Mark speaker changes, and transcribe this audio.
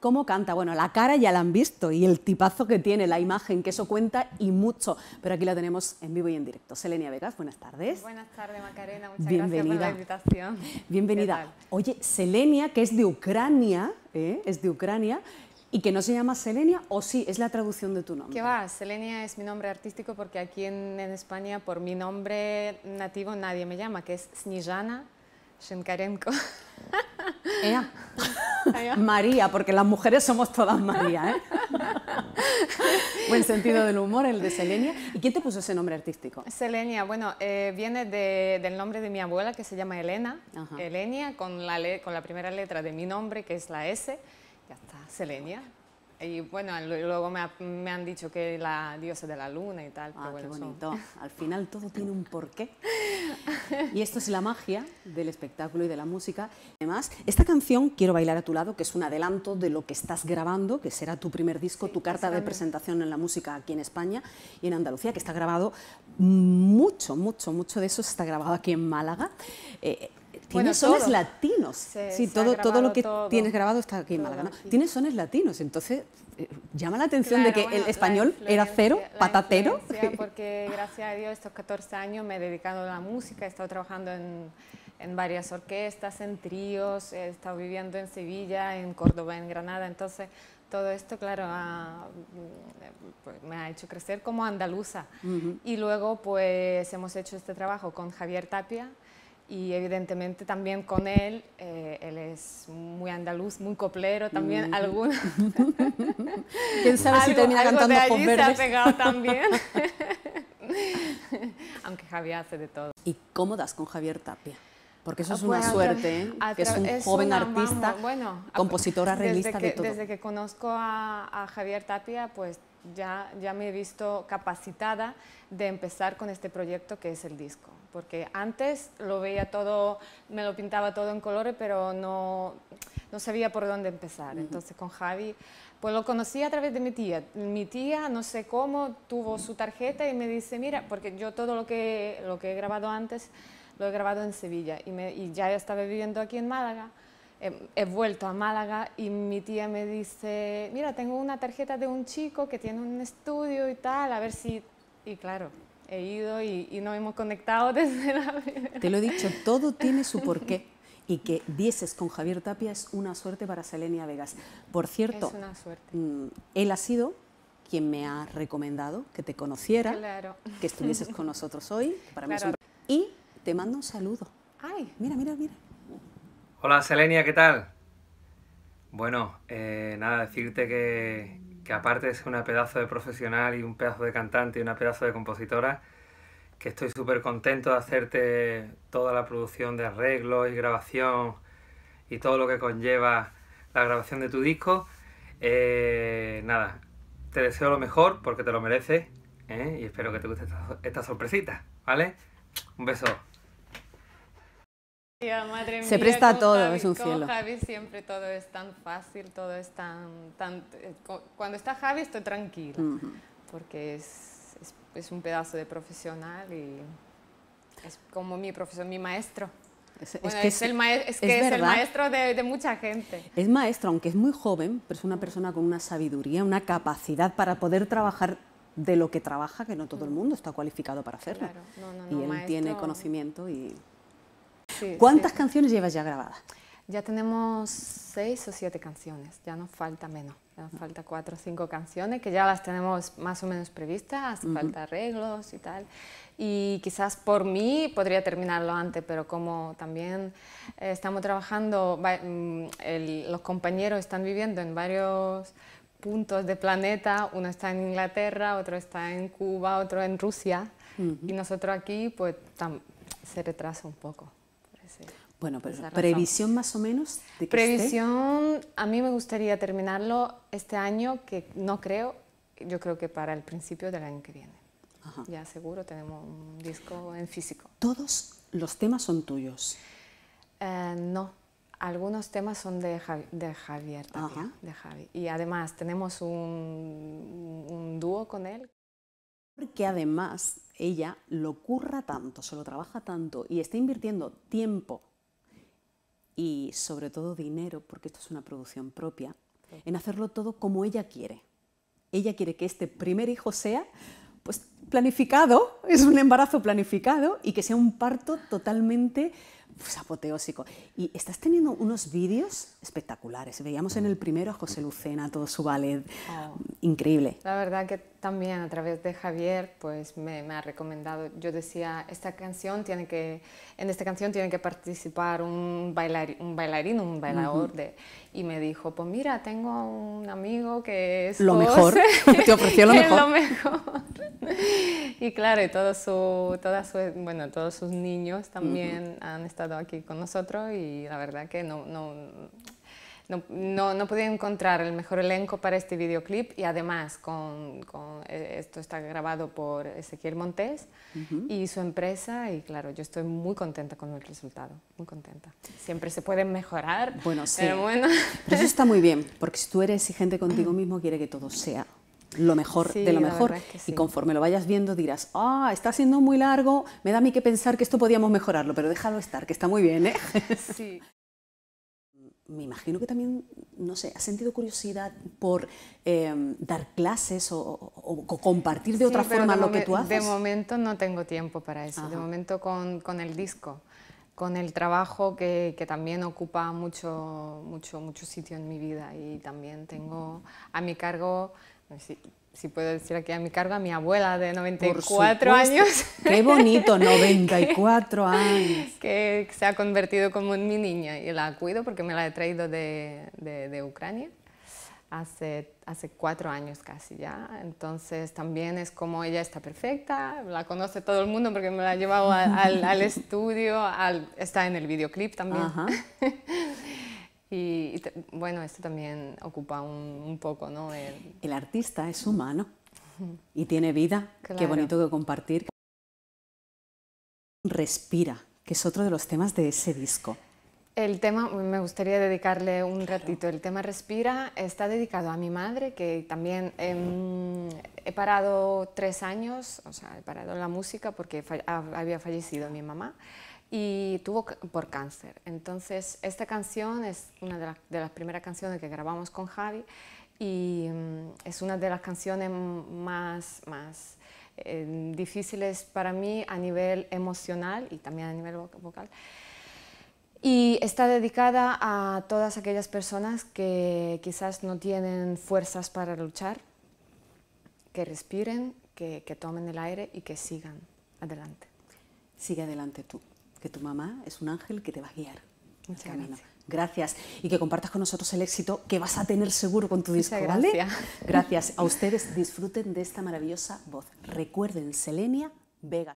Speaker 1: cómo canta. Bueno, la cara ya la han visto y el tipazo que tiene, la imagen, que eso cuenta y mucho. Pero aquí la tenemos en vivo y en directo. Selenia Vegas, buenas tardes.
Speaker 2: Buenas tardes, Macarena. Muchas gracias por la invitación.
Speaker 1: Bienvenida. Oye, Selenia, que es de Ucrania, ¿eh? es de Ucrania. ¿Y que no se llama Selenia o sí? Es la traducción de tu nombre. ¿Qué
Speaker 2: va? Selenia es mi nombre artístico porque aquí en, en España por mi nombre nativo nadie me llama, que es Snijana Shenkarenko.
Speaker 1: María, porque las mujeres somos todas María, ¿eh?
Speaker 2: Buen sentido del
Speaker 1: humor, el de Selenia. ¿Y quién te puso ese nombre artístico?
Speaker 2: Selenia, bueno, eh, viene del nombre de mi abuela que se llama Elena. Ajá. Elenia, con la, con la primera letra de mi nombre, que es la S. Ya está, Selenia. Y bueno, luego me, han dicho que la diosa de la luna y tal. Ah, qué bonito. Al
Speaker 1: final todo tiene un porqué. Y esto es la magia del espectáculo y de la música. Además, esta canción, Quiero bailar a tu lado, que es un adelanto de lo que estás grabando, que será tu primer disco, tu carta de presentación en la música aquí en España y en Andalucía, que está grabado mucho, mucho, mucho de eso está grabado aquí en Málaga. Eh, Tienes sones latinos.
Speaker 2: sí, todo, todo lo que tienes grabado
Speaker 1: está aquí en Málaga. Tienes sones latinos, entonces eh, llama la atención de que el español era cero, patatero.
Speaker 2: Porque gracias a Dios estos 14 años me he dedicado a la música, he estado trabajando en, en varias orquestas, en tríos, he estado viviendo en Sevilla, en Córdoba, en Granada, entonces todo esto, claro, pues, me ha hecho crecer como andaluza. Y luego, pues, hemos hecho este trabajo con Javier Tapia, y evidentemente también con él, eh, él es muy andaluz, muy coplero también, mm. ¿Quién sabe si termina cantando de allí se ha pegado también.
Speaker 1: Aunque Javier hace de todo. ¿Y cómo das con Javier Tapia? Porque eso es ah, una pues, suerte, que es un joven artista, compositora realista de todo. Desde
Speaker 2: que conozco a, Javier Tapia, pues ya, ya me he visto capacitada de empezar con este proyecto que es el disco. Porque antes lo veía todo, me lo pintaba todo en colores, pero no, no sabía por dónde empezar. Entonces con Javi, pues lo conocí a través de mi tía. Mi tía, no sé cómo, tuvo su tarjeta y me dice, mira, porque yo todo lo que, lo que he grabado antes lo he grabado en Sevilla y, me, y ya estaba viviendo aquí en Málaga. Em, he, vuelto a Málaga y mi tía me dice, mira, tengo una tarjeta de un chico que tiene un estudio y tal, a ver si... Y claro, he ido y, y no hemos conectado desde la primera. Te lo he dicho,
Speaker 1: todo tiene su porqué. y que dieses con Javier Tapia es una suerte para Selenia Vegas. Por cierto, es
Speaker 2: una suerte.
Speaker 1: Mm, él ha sido quien me ha recomendado que te conociera, claro. que estuvieses con nosotros hoy. Para mí es Y te mando un saludo. Ay, mira, mira, mira. Hola Selenia, ¿qué tal? Bueno, eh, nada, decirte que, aparte de ser una pedazo de profesional y un pedazo de cantante y una pedazo de compositora, que estoy súper contento de hacerte toda la producción de arreglos y grabación y todo lo que conlleva la grabación de tu disco. Eh, nada, te deseo lo mejor porque te lo mereces ¿eh? y espero que te guste esta sorpresita, ¿vale? Un beso
Speaker 2: se presta a todo, es un cielo. Javi siempre todo es tan fácil, todo es tan... Eh, cuando está Javi estoy tranquila, porque es, un pedazo de profesional y es como mi profesor, mi maestro. Es, que es, el, maestro, de, mucha gente.
Speaker 1: Es maestro, aunque es muy joven, pero es una persona con una sabiduría, una capacidad para poder trabajar de lo que trabaja, que no todo el mundo está cualificado para hacerlo. y él tiene conocimiento y ¿Cuántas canciones llevas ya grabadas?
Speaker 2: Ya tenemos seis o siete canciones, ya nos falta menos. nos ah. falta cuatro o cinco canciones que ya las tenemos más o menos previstas, falta arreglos y tal. Y quizás por mí podría terminarlo antes, pero como también eh, estamos trabajando, mm, los compañeros están viviendo en varios puntos del planeta, uno está en Inglaterra, otro está en Cuba, otro en Rusia, y nosotros aquí, pues se retrasa un poco bueno, pero previsión
Speaker 1: más o menos.
Speaker 2: De previsión, a mí me gustaría terminarlo este año, que no creo, yo creo que para el principio del año que viene. Ya seguro tenemos un disco en físico. ¿Todos
Speaker 1: los temas son tuyos?
Speaker 2: Eh, no, algunos temas son de, Javier también, Y además tenemos un dúo con él porque además ella
Speaker 1: lo curra tanto, se lo trabaja tanto y está invirtiendo tiempo y sobre todo dinero, porque esto es una producción propia, en hacerlo todo como ella quiere. Ella quiere que este primer hijo sea pues planificado, es un embarazo planificado y que sea un parto totalmente pues, apoteósico. Y estás teniendo unos vídeos espectaculares. Veíamos en el primero a José Lucena, todo su ballet, oh. increíble.
Speaker 2: La verdad que también a través de Javier, pues me, ha recomendado, yo decía, esta canción tiene que, en esta canción tiene que participar un, bailar, un bailarín, un bailador. de, y me dijo, pues mira, tengo un amigo que es... Lo mejor, te ofreció lo mejor. lo mejor. y claro, y todo su, toda su, bueno, todos sus niños también han estado estado aquí con nosotros y la verdad que no, no, no, no, podía encontrar el mejor elenco para este videoclip y además con, con eh, esto está grabado por Ezequiel Montés y su empresa y claro, yo estoy muy contenta con el resultado, muy contenta. Siempre se puede
Speaker 1: mejorar, bueno, sí. pero bueno. eso está muy bien, porque si tú eres exigente contigo mismo, quiere que todo sea lo mejor de lo mejor. Y conforme lo vayas viendo dirás, ah, está siendo muy largo, me da a mí que pensar que esto podíamos mejorarlo, pero déjalo estar, que está muy bien. ¿eh? me imagino que también, no sé, has sentido curiosidad por em, dar clases o, compartir de otra forma lo que tú haces. De
Speaker 2: momento no tengo tiempo para eso, de momento con, con, el disco, con el trabajo que, que, también ocupa mucho, mucho, mucho sitio en mi vida y también tengo a mi cargo si, puedo decir aquí a mi carga, mi abuela de 94 años. Qué bonito, 94 años. Que se ha convertido como en mi niña y la cuido porque me la he traído de, de, Ucrania hace, hace cuatro años casi ya. Entonces también es como ella está perfecta, la conoce todo el mundo porque me la ha llevado al, al, estudio, al, está en el videoclip también. Y, bueno, esto también ocupa un, poco, ¿no? El... artista es humano y tiene vida. Qué bonito que compartir.
Speaker 1: Respira, que es otro de los temas de ese disco.
Speaker 2: El tema, me gustaría dedicarle un ratito. El tema Respira está dedicado a mi madre, que también em, he parado tres años, o sea, he parado la música porque había fallecido mi mamá y tuvo por cáncer. Entonces, esta canción es una de, las primeras canciones que grabamos con Javi y mm, es una de las canciones más, más eh, difíciles para mí a nivel emocional y también a nivel vocal. Y está dedicada a todas aquellas personas que quizás no tienen fuerzas para luchar, que respiren, que tomen el aire y que sigan
Speaker 1: adelante. Sigue adelante tú que tu mamá es un ángel que te va a guiar. Muchas gracias. Gracias. Y que compartas con nosotros el éxito que vas a tener seguro con tu disco, ¿vale? Gracias. gracias. A ustedes disfruten de esta maravillosa voz. Recuerden, Selenia Vega.